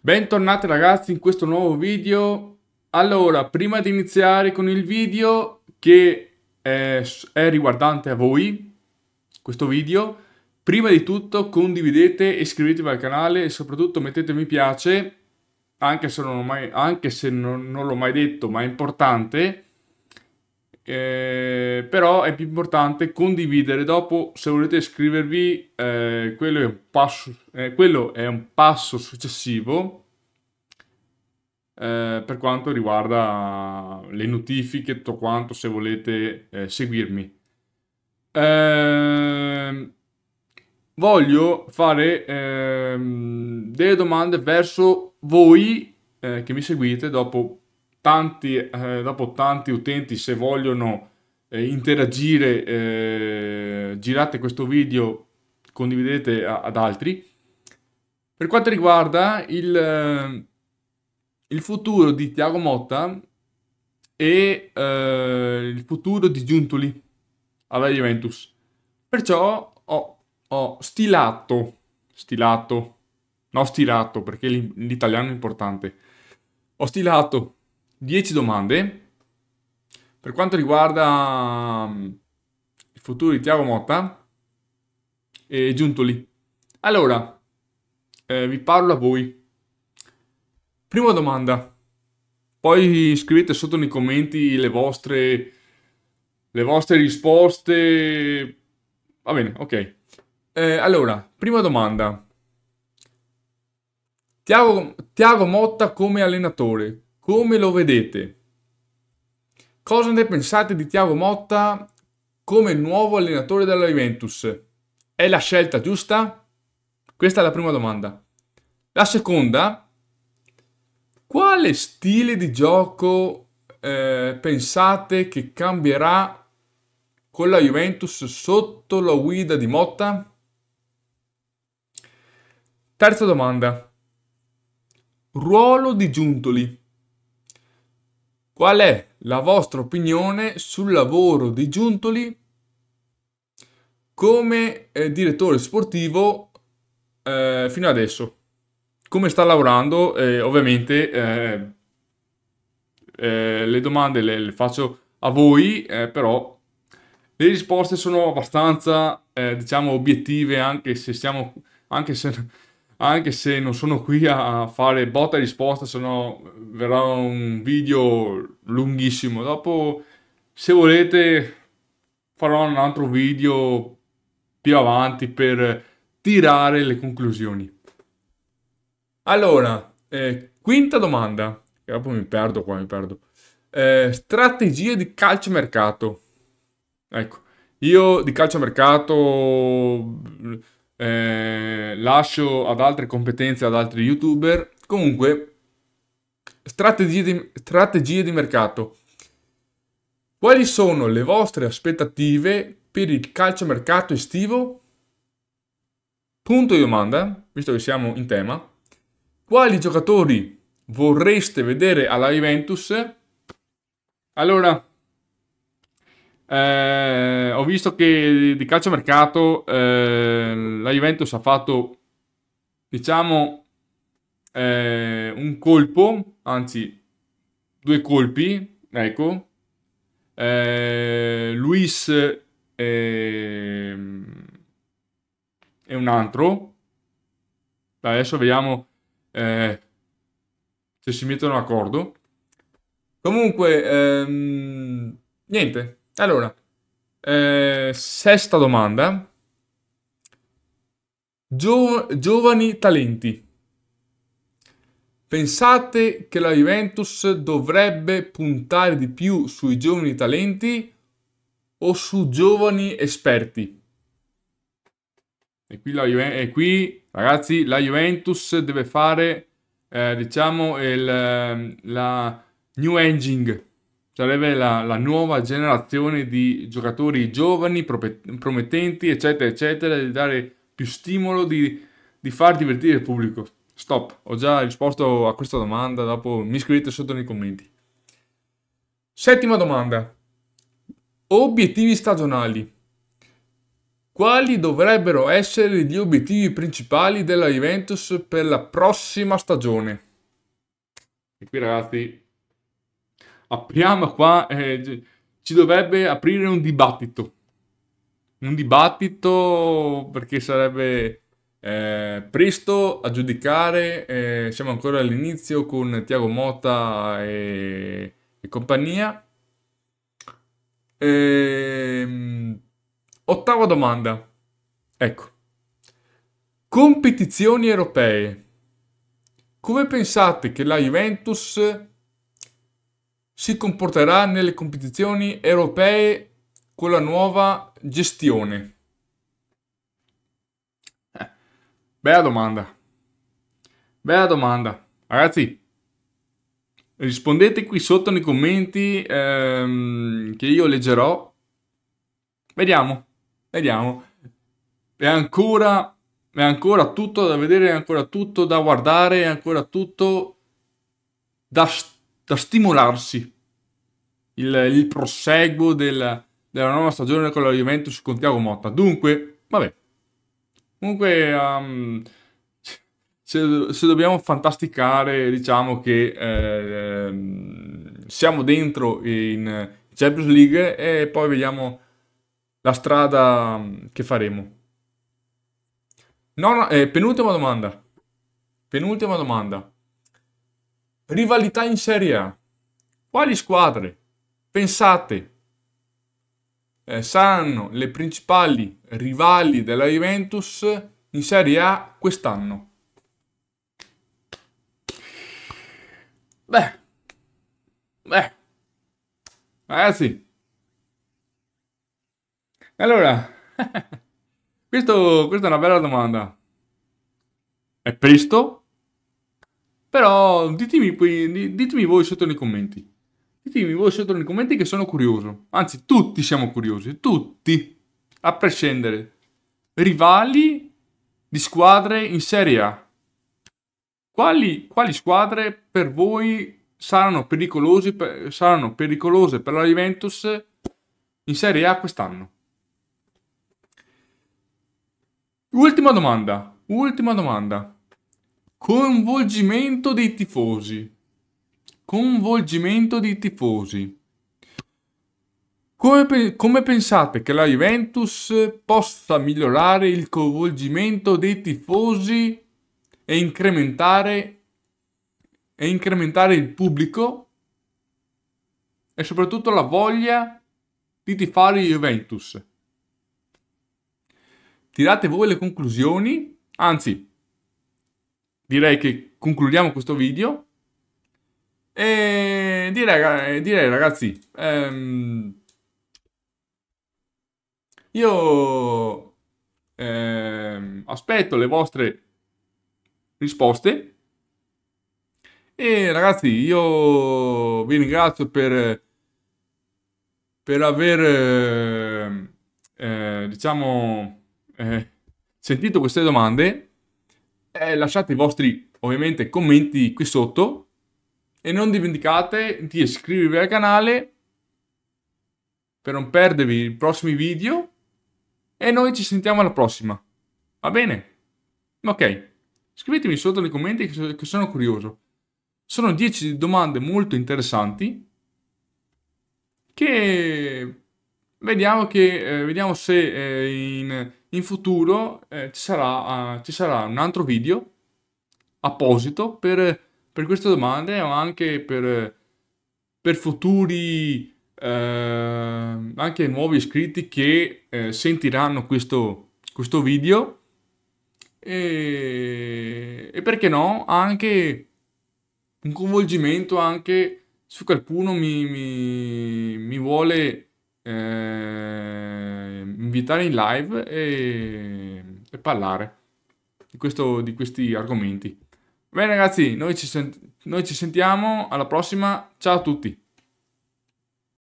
Bentornati ragazzi in questo nuovo video. Allora, prima di iniziare con il video che è, è, riguardante a voi, questo video, prima di tutto condividete, iscrivetevi al canale e soprattutto mettete mi piace, anche se non, mai, anche se non, non l'ho mai detto, ma è importante eh, però è più importante condividere. Dopo, se volete iscrivervi, eh, quello, è passo, eh, quello, è un passo, successivo eh, per quanto riguarda le notifiche, tutto quanto, se volete eh, seguirmi. Ehm, voglio fare ehm, delle domande verso voi che mi seguite dopo tanti, eh, dopo tanti utenti se vogliono eh, interagire eh, girate questo video condividete a, ad altri per quanto riguarda il, eh, il futuro di Tiago Motta e eh, il futuro di Giuntoli alla Juventus perciò ho, ho stilato stilato no stilato perché l'italiano è importante ho stilato 10 domande per quanto riguarda mm, il futuro di Tiago Motta e Giuntoli. Allora, eh, vi parlo a voi. Prima domanda. Poi scrivete sotto nei commenti le vostre, le vostre risposte. Va bene, ok. Eh, allora, prima domanda. Tiago, Tiago Motta come allenatore, come lo vedete? Cosa ne pensate di Tiago Motta come nuovo allenatore della Juventus? È la scelta giusta? Questa è la prima domanda. La seconda, quale stile di gioco eh, pensate che cambierà con la Juventus sotto la guida di Motta? Terza domanda. Ruolo di Giuntoli. Qual è la vostra opinione sul lavoro di Giuntoli come eh, direttore sportivo eh, fino adesso? Come sta lavorando? Eh, ovviamente eh, le domande le, le, faccio a voi, eh, però le risposte sono abbastanza, eh, diciamo, obiettive, anche se siamo... Anche se anche se non sono qui a fare botta e risposta, se no verrà un video lunghissimo. Dopo, se volete, farò un altro video più avanti per tirare le conclusioni. Allora, eh, quinta domanda, e dopo mi perdo qua, mi perdo. Eh, strategie di calciomercato. Ecco, io di calciomercato eh, lascio ad altre competenze, ad altri youtuber. Comunque, strategie di, strategie di mercato. Quali sono le vostre aspettative per il calciomercato estivo? Punto di domanda, visto che siamo in tema. Quali giocatori vorreste vedere alla Juventus? Allora, eh, ho visto che di calciomercato eh, la Juventus ha fatto, diciamo, eh, un colpo, anzi, due colpi, ecco. Eh, Luis e eh, un altro. Adesso vediamo eh, se si mettono d'accordo. Comunque, ehm, niente. Allora, eh, sesta domanda. Gio- giovani talenti. Pensate che la Juventus dovrebbe puntare di più sui giovani talenti o su giovani esperti? E qui, la Juve- e qui ragazzi, la Juventus deve fare, eh, diciamo, il, ehm, la new engine sarebbe la, la, nuova generazione di giocatori giovani, promettenti, eccetera, eccetera, di dare più stimolo, di, di far divertire il pubblico. Stop, ho già risposto a questa domanda, dopo mi scrivete sotto nei commenti. Settima domanda. Obiettivi stagionali. Quali dovrebbero essere gli obiettivi principali della Juventus per la prossima stagione? E qui ragazzi apriamo qua, eh, ci dovrebbe aprire un dibattito. Un dibattito perché sarebbe eh, presto a giudicare, eh, siamo ancora all'inizio con Tiago Mota e, e compagnia. Ehm, ottava domanda. Ecco. Competizioni europee. Come pensate che la Juventus si comporterà nelle competizioni europee con la nuova gestione? Eh, bella domanda. Bella domanda. Ragazzi, rispondete qui sotto nei commenti ehm, che io leggerò. Vediamo, vediamo. È ancora, è ancora tutto da vedere, è ancora tutto da guardare, è ancora tutto da studiare da stimolarsi il, il proseguo del, della nuova stagione con la Juventus con Tiago Motta. Dunque, vabbè. Comunque, um, se, se, dobbiamo fantasticare, diciamo che eh, ehm, siamo dentro in Champions League e poi vediamo la strada um, che faremo. Nona, eh, penultima domanda. Penultima domanda. Rivalità in Serie A. Quali squadre pensate eh, saranno le principali rivali della Juventus in Serie A quest'anno? Beh, beh, ragazzi, allora, questo, questa è una bella domanda. È presto, però ditemi, ditemi voi sotto nei commenti. Ditemi voi sotto nei commenti che sono curioso. Anzi, tutti siamo curiosi, tutti, a prescindere. Rivali di squadre in Serie A. Quali, quali squadre per voi saranno, per, saranno pericolose per la Juventus in Serie A quest'anno? Ultima domanda, ultima domanda. Coinvolgimento dei tifosi. Coinvolgimento dei tifosi. Come, come, pensate che la Juventus possa migliorare il coinvolgimento dei tifosi e incrementare, e incrementare il pubblico e soprattutto la voglia di tifare Juventus? Tirate voi le conclusioni, anzi direi che concludiamo questo video e direi, eh, direi ragazzi ehm, io ehm, aspetto le vostre risposte e ragazzi io vi ringrazio per per aver ehm, eh, diciamo eh, sentito queste domande eh, lasciate i vostri ovviamente commenti qui sotto e non dimenticate di iscrivervi al canale per non perdervi i prossimi video e noi ci sentiamo alla prossima. Va bene? Ok, scrivetemi sotto nei commenti che sono curioso. Sono 10 domande molto interessanti che vediamo, che, eh, vediamo se eh, in in futuro eh, ci, sarà, uh, ci, sarà, un altro video apposito per, per queste domande o anche per, per futuri eh, anche nuovi iscritti che eh, sentiranno questo, questo video e, e, perché no anche un coinvolgimento anche su qualcuno mi, mi, mi vuole eh, invitare in live e, e parlare di, questo, di, questi argomenti. Bene ragazzi, noi ci, sent- noi ci sentiamo alla prossima, ciao a tutti!